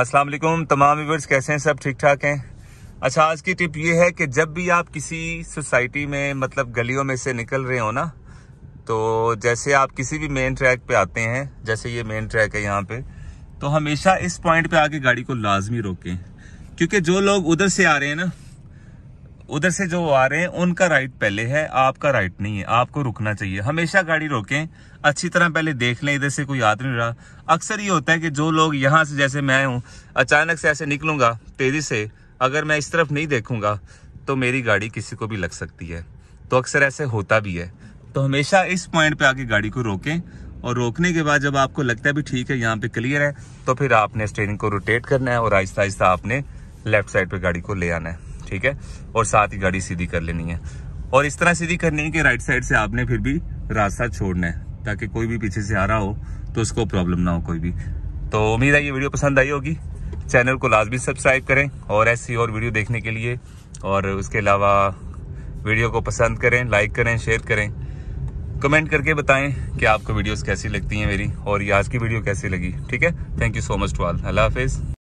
अस्सलाम वालेकुम तमाम व्यूवर्स कैसे हैं सब ठीक ठाक हैं अच्छा आज की टिप ये है कि जब भी आप किसी सोसाइटी में मतलब गलियों में से निकल रहे हो ना तो जैसे आप किसी भी मेन ट्रैक पे आते हैं जैसे ये मेन ट्रैक है यहाँ पे तो हमेशा इस पॉइंट पे आके गाड़ी को लाजमी रोकें क्योंकि जो लोग उधर से आ रहे हैं ना उधर से जो आ रहे हैं उनका राइट पहले है आपका राइट नहीं है आपको रुकना चाहिए हमेशा गाड़ी रोकें अच्छी तरह पहले देख लें इधर से कोई याद नहीं रहा अक्सर ये होता है कि जो लोग यहाँ से जैसे मैं हूँ अचानक से ऐसे निकलूंगा तेजी से अगर मैं इस तरफ नहीं देखूंगा तो मेरी गाड़ी किसी को भी लग सकती है तो अक्सर ऐसे होता भी है तो हमेशा इस पॉइंट पे आके गाड़ी को रोकें और रोकने के बाद जब आपको लगता है भी ठीक है यहाँ पे क्लियर है तो फिर आपने स्टेयरिंग को रोटेट करना है और आहिस्ता आहिस्ता आपने लेफ्ट साइड पे गाड़ी को ले आना है ठीक है और साथ ही गाड़ी सीधी कर लेनी है और इस तरह सीधी करनी है कि राइट साइड से आपने फिर भी रास्ता छोड़ना है ताकि कोई भी पीछे से आ रहा हो तो उसको प्रॉब्लम ना हो कोई भी तो उम्मीद है ये वीडियो पसंद आई होगी चैनल को लाजमी सब्सक्राइब करें और ऐसी और वीडियो देखने के लिए और उसके अलावा वीडियो को पसंद करें लाइक करें शेयर करें कमेंट करके बताएं कि आपको वीडियोस कैसी लगती हैं मेरी और ये आज की वीडियो कैसी लगी ठीक है thank you so much to all अल्लाह हाफिज़